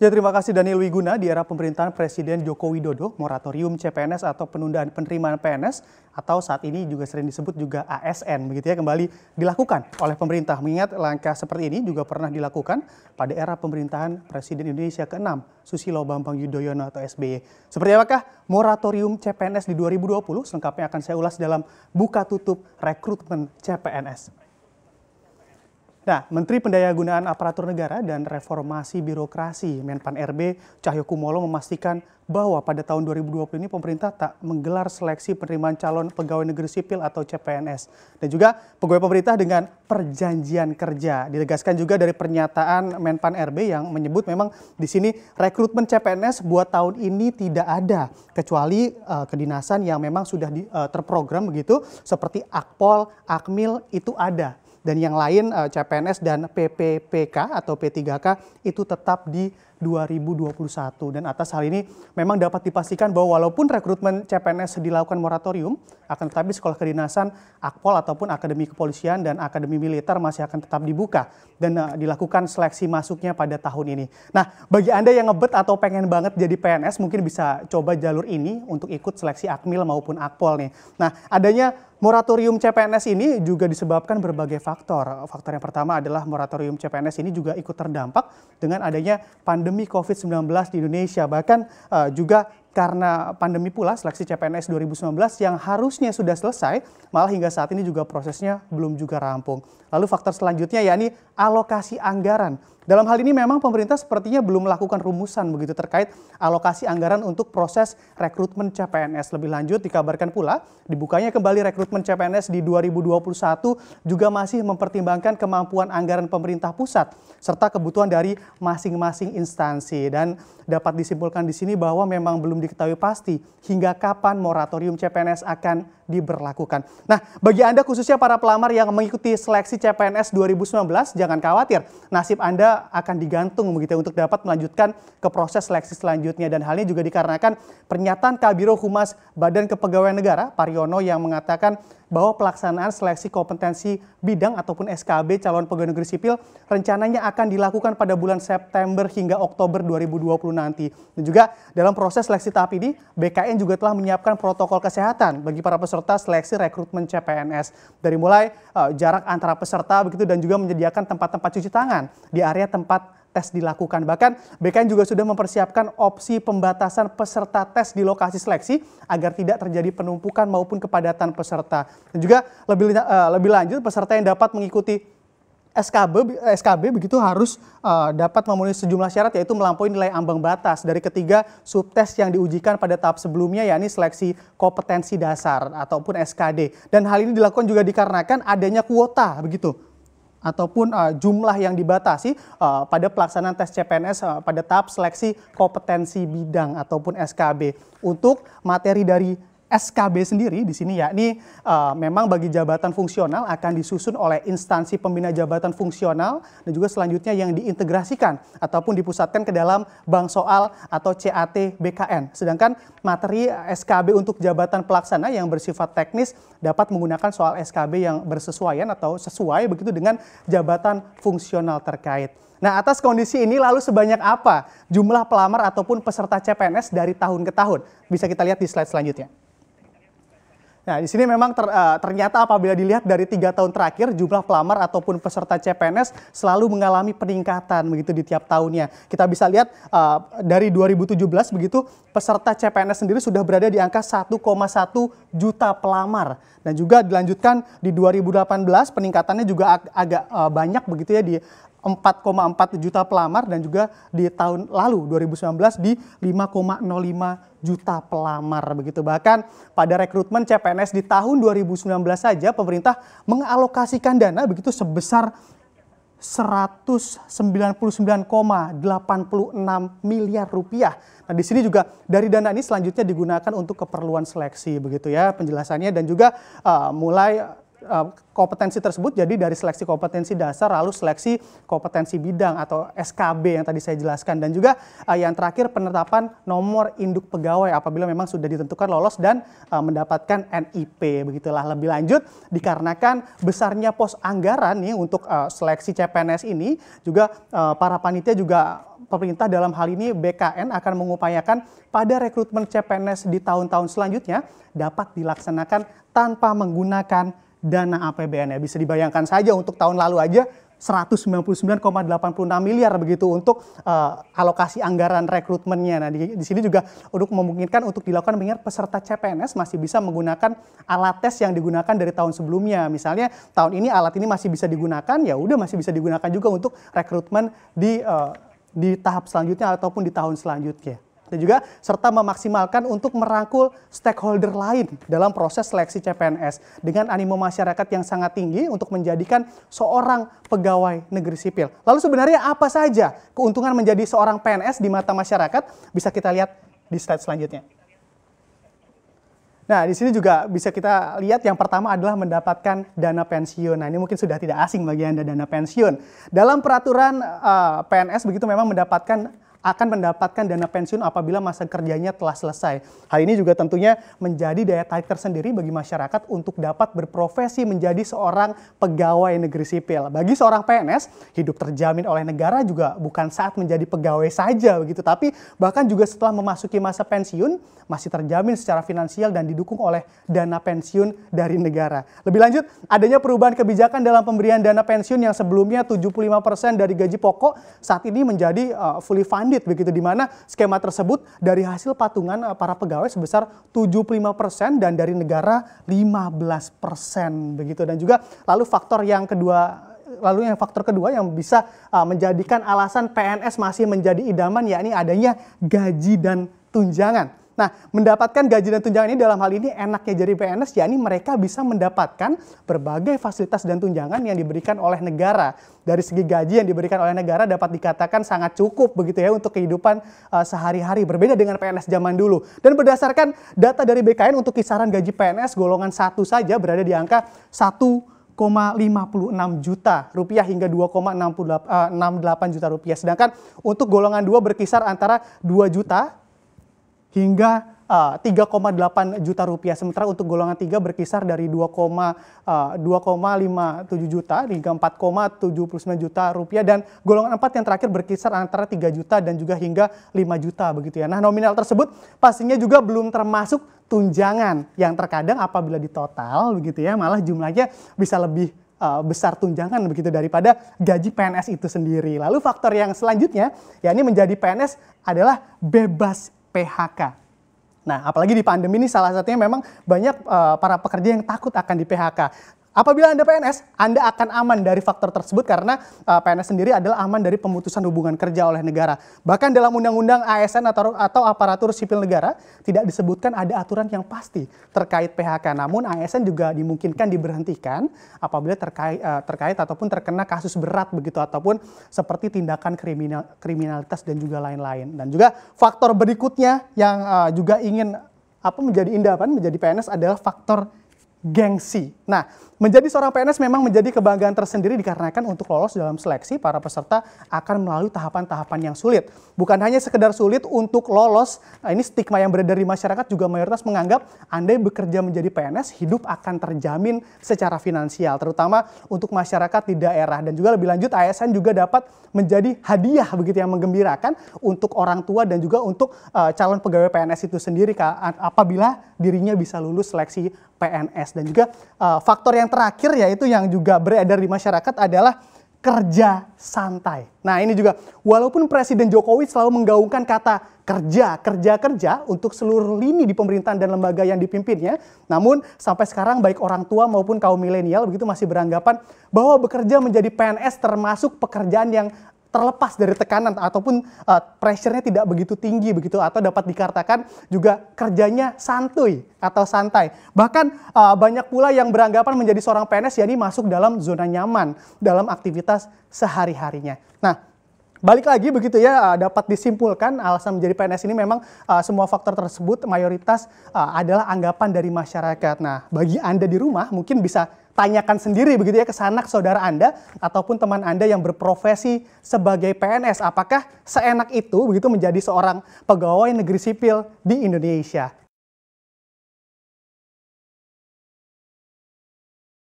Ya terima kasih Daniel Wiguna di era pemerintahan Presiden Joko Widodo, moratorium CPNS atau penundaan penerimaan PNS atau saat ini juga sering disebut juga ASN begitu ya kembali dilakukan oleh pemerintah mengingat langkah seperti ini juga pernah dilakukan pada era pemerintahan Presiden Indonesia ke-6 Susilo Bambang Yudhoyono atau SBY. Seperti apakah moratorium CPNS di 2020 selengkapnya akan saya ulas dalam buka tutup rekrutmen CPNS. Nah, Menteri Pendayagunaan Aparatur Negara dan Reformasi Birokrasi Menpan RB Cahyokumolo memastikan bahwa pada tahun 2020 ini pemerintah tak menggelar seleksi penerimaan calon pegawai negeri sipil atau CPNS dan juga pegawai pemerintah dengan perjanjian kerja. Ditegaskan juga dari pernyataan Menpan RB yang menyebut memang di sini rekrutmen CPNS buat tahun ini tidak ada kecuali uh, kedinasan yang memang sudah di, uh, terprogram begitu seperti Akpol, Akmil itu ada dan yang lain eh, CPNS dan PPPK atau P3K itu tetap di 2021. Dan atas hal ini memang dapat dipastikan bahwa walaupun rekrutmen CPNS dilakukan moratorium, akan tetapi sekolah kedinasan, akpol ataupun akademi kepolisian dan akademi militer masih akan tetap dibuka dan eh, dilakukan seleksi masuknya pada tahun ini. Nah, bagi Anda yang ngebet atau pengen banget jadi PNS mungkin bisa coba jalur ini untuk ikut seleksi Akmil maupun Akpol nih. Nah, adanya Moratorium CPNS ini juga disebabkan berbagai faktor. Faktor yang pertama adalah moratorium CPNS ini juga ikut terdampak dengan adanya pandemi pandemi COVID-19 di Indonesia. Bahkan uh, juga karena pandemi pula seleksi CPNS 2019 yang harusnya sudah selesai, malah hingga saat ini juga prosesnya belum juga rampung. Lalu faktor selanjutnya yakni alokasi anggaran. Dalam hal ini memang pemerintah sepertinya belum melakukan rumusan begitu terkait alokasi anggaran untuk proses rekrutmen CPNS. Lebih lanjut dikabarkan pula dibukanya kembali rekrutmen CPNS di 2021 juga masih mempertimbangkan kemampuan anggaran pemerintah pusat serta kebutuhan dari masing-masing instansi dan dapat disimpulkan di sini bahwa memang belum diketahui pasti hingga kapan moratorium CPNS akan diberlakukan. Nah, bagi Anda khususnya para pelamar yang mengikuti seleksi CPNS 2019, jangan khawatir, nasib Anda akan digantung begitu ya untuk dapat melanjutkan ke proses seleksi selanjutnya. Dan hal ini juga dikarenakan pernyataan Kabiro Humas Badan Kepegawaian Negara, Pariono, yang mengatakan bahwa pelaksanaan seleksi kompetensi bidang ataupun SKB calon pegawai negeri sipil rencananya akan dilakukan pada bulan September hingga Oktober 2020 nanti. Dan juga dalam proses seleksi tahap ini, BKN juga telah menyiapkan protokol kesehatan bagi para peserta seleksi rekrutmen CPNS. Dari mulai uh, jarak antara peserta begitu dan juga menyediakan tempat-tempat cuci tangan di area tempat tes dilakukan. Bahkan BKN juga sudah mempersiapkan opsi pembatasan peserta tes di lokasi seleksi agar tidak terjadi penumpukan maupun kepadatan peserta. Dan juga lebih uh, lebih lanjut peserta yang dapat mengikuti SKB SKB begitu harus uh, dapat memenuhi sejumlah syarat yaitu melampaui nilai ambang batas dari ketiga subtes yang diujikan pada tahap sebelumnya yakni seleksi kompetensi dasar ataupun SKD dan hal ini dilakukan juga dikarenakan adanya kuota begitu ataupun uh, jumlah yang dibatasi uh, pada pelaksanaan tes CPNS uh, pada tahap seleksi kompetensi bidang ataupun SKB untuk materi dari SKB sendiri di sini yakni uh, memang bagi jabatan fungsional akan disusun oleh instansi pembina jabatan fungsional dan juga selanjutnya yang diintegrasikan ataupun dipusatkan ke dalam bank soal atau CAT BKN. Sedangkan materi eh, SKB untuk jabatan pelaksana yang bersifat teknis dapat menggunakan soal SKB yang bersesuaian atau sesuai begitu dengan jabatan fungsional terkait. Nah, atas kondisi ini lalu sebanyak apa jumlah pelamar ataupun peserta CPNS dari tahun ke tahun? Bisa kita lihat di slide selanjutnya. Nah, di sini memang ter, uh, ternyata apabila dilihat dari tiga tahun terakhir jumlah pelamar ataupun peserta CPNS selalu mengalami peningkatan begitu di tiap tahunnya. Kita bisa lihat uh, dari 2017 begitu peserta CPNS sendiri sudah berada di angka 1,1 juta pelamar dan juga dilanjutkan di 2018 peningkatannya juga ag agak uh, banyak begitu ya di 4,4 juta pelamar dan juga di tahun lalu 2019 di 5,05 juta pelamar begitu. Bahkan pada rekrutmen CPNS di tahun 2019 saja pemerintah mengalokasikan dana begitu sebesar 199,86 miliar rupiah. Nah, di sini juga dari dana ini selanjutnya digunakan untuk keperluan seleksi begitu ya penjelasannya dan juga uh, mulai Eh, kompetensi tersebut jadi dari seleksi kompetensi dasar lalu seleksi kompetensi bidang atau SKB yang tadi saya jelaskan dan juga uh, yang terakhir penetapan nomor induk pegawai apabila memang sudah ditentukan lolos dan uh, mendapatkan NIP begitulah lebih lanjut dikarenakan besarnya pos anggaran nih untuk uh, seleksi CPNS ini juga uh, para panitia juga pemerintah dalam hal ini BKN akan mengupayakan pada rekrutmen CPNS di tahun-tahun selanjutnya dapat dilaksanakan tanpa menggunakan dana APBN ya. Bisa dibayangkan saja untuk tahun lalu aja 199,86 miliar begitu untuk uh, alokasi anggaran rekrutmennya. Nah, di, di sini juga untuk memungkinkan untuk dilakukan mengingat peserta CPNS masih bisa menggunakan alat tes yang digunakan dari tahun sebelumnya. Misalnya tahun ini alat ini masih bisa digunakan, ya udah masih bisa digunakan juga untuk rekrutmen di uh, di tahap selanjutnya ataupun di tahun selanjutnya dan juga serta memaksimalkan untuk merangkul stakeholder lain dalam proses seleksi CPNS dengan animo masyarakat yang sangat tinggi untuk menjadikan seorang pegawai negeri sipil. Lalu sebenarnya apa saja keuntungan menjadi seorang PNS di mata masyarakat bisa kita lihat di slide selanjutnya. Nah, di sini juga bisa kita lihat yang pertama adalah mendapatkan dana pensiun. Nah, ini mungkin sudah tidak asing bagi Anda dana pensiun. Dalam peraturan uh, eh, PNS begitu memang mendapatkan akan mendapatkan dana pensiun apabila masa kerjanya telah selesai. Hal ini juga tentunya menjadi daya tarik tersendiri bagi masyarakat untuk dapat berprofesi menjadi seorang pegawai negeri sipil. Bagi seorang PNS, hidup terjamin oleh negara juga bukan saat menjadi pegawai saja begitu, tapi bahkan juga setelah memasuki masa pensiun masih terjamin secara finansial dan didukung oleh dana pensiun dari negara. Lebih lanjut, adanya perubahan kebijakan dalam pemberian dana pensiun yang sebelumnya 75% dari gaji pokok saat ini menjadi uh, fully funded Pandit begitu di mana skema tersebut dari hasil patungan eh, para pegawai sebesar 75% dan dari negara 15% begitu dan juga lalu faktor yang kedua lalu yang faktor kedua yang bisa uh, menjadikan alasan PNS masih menjadi idaman yakni adanya gaji dan tunjangan. Nah, mendapatkan gaji dan tunjangan ini dalam hal ini enaknya jadi PNS, yakni mereka bisa mendapatkan berbagai fasilitas dan tunjangan yang diberikan oleh negara. Dari segi gaji yang diberikan oleh negara dapat dikatakan sangat cukup begitu ya untuk kehidupan uh, sehari-hari, berbeda dengan PNS zaman dulu. Dan berdasarkan data dari BKN untuk kisaran gaji PNS golongan satu saja berada di angka 1 1,56 juta rupiah hingga 2,68 eh, juta rupiah. Sedangkan untuk golongan 2 berkisar antara 2 juta hingga 3,8 eh, juta rupiah. Sementara untuk golongan 3 berkisar dari 2,57 eh, juta hingga 4,79 juta rupiah dan golongan 4 yang terakhir berkisar antara 3 juta dan juga hingga 5 juta begitu ya. Nah nominal tersebut pastinya juga belum termasuk tunjangan yang terkadang apabila ditotal begitu ya malah jumlahnya bisa lebih eh, besar tunjangan begitu daripada gaji PNS itu sendiri. Lalu faktor yang selanjutnya ya ini menjadi PNS adalah bebas PHK. Nah, apalagi di pandemi ini salah satunya memang banyak uh, para pekerja yang takut akan di PHK. Apabila Anda PNS, Anda akan aman dari faktor tersebut karena uh, eh, PNS sendiri adalah aman dari pemutusan hubungan kerja oleh negara. Bahkan dalam Undang-Undang ASN atau, atau aparatur sipil negara tidak disebutkan ada aturan yang pasti terkait PHK. Namun ASN juga dimungkinkan diberhentikan apabila terkait, uh, terkait ataupun terkena kasus berat begitu ataupun seperti tindakan kriminal, kriminalitas dan juga lain-lain. Dan juga faktor berikutnya yang uh, juga ingin apa menjadi indah apa menjadi PNS adalah faktor gengsi. Nah, menjadi seorang PNS memang menjadi kebanggaan tersendiri dikarenakan untuk lolos dalam seleksi para peserta akan melalui tahapan-tahapan yang sulit. Bukan hanya sekedar sulit untuk lolos, nah ini stigma yang beredar di masyarakat juga mayoritas menganggap Anda bekerja menjadi PNS hidup akan terjamin secara finansial, terutama untuk masyarakat di daerah dan juga lebih lanjut ASN juga dapat menjadi hadiah begitu yang menggembirakan untuk orang tua dan juga untuk uh, calon pegawai PNS itu sendiri apabila dirinya bisa lulus seleksi PNS dan juga uh, faktor yang terakhir yaitu yang juga beredar di masyarakat adalah kerja santai. Nah ini juga walaupun Presiden Jokowi selalu menggaungkan kata kerja, kerja, kerja untuk seluruh lini di pemerintahan dan lembaga yang dipimpinnya. Namun sampai sekarang baik orang tua maupun kaum milenial begitu masih beranggapan bahwa bekerja menjadi PNS termasuk pekerjaan yang terlepas dari tekanan ataupun uh, pressure-nya tidak begitu tinggi begitu atau dapat dikatakan juga kerjanya santuy atau santai. Bahkan uh, banyak pula yang beranggapan menjadi seorang PNS yakni masuk dalam zona nyaman dalam aktivitas sehari-harinya. Nah, Balik lagi begitu ya eh, dapat disimpulkan alasan menjadi PNS ini memang semua faktor tersebut mayoritas adalah anggapan dari masyarakat. Nah, bagi Anda di rumah mungkin bisa tanyakan sendiri begitu ya ke sanak saudara Anda ataupun teman Anda yang berprofesi sebagai PNS. Apakah seenak itu begitu menjadi seorang pegawai negeri sipil di Indonesia?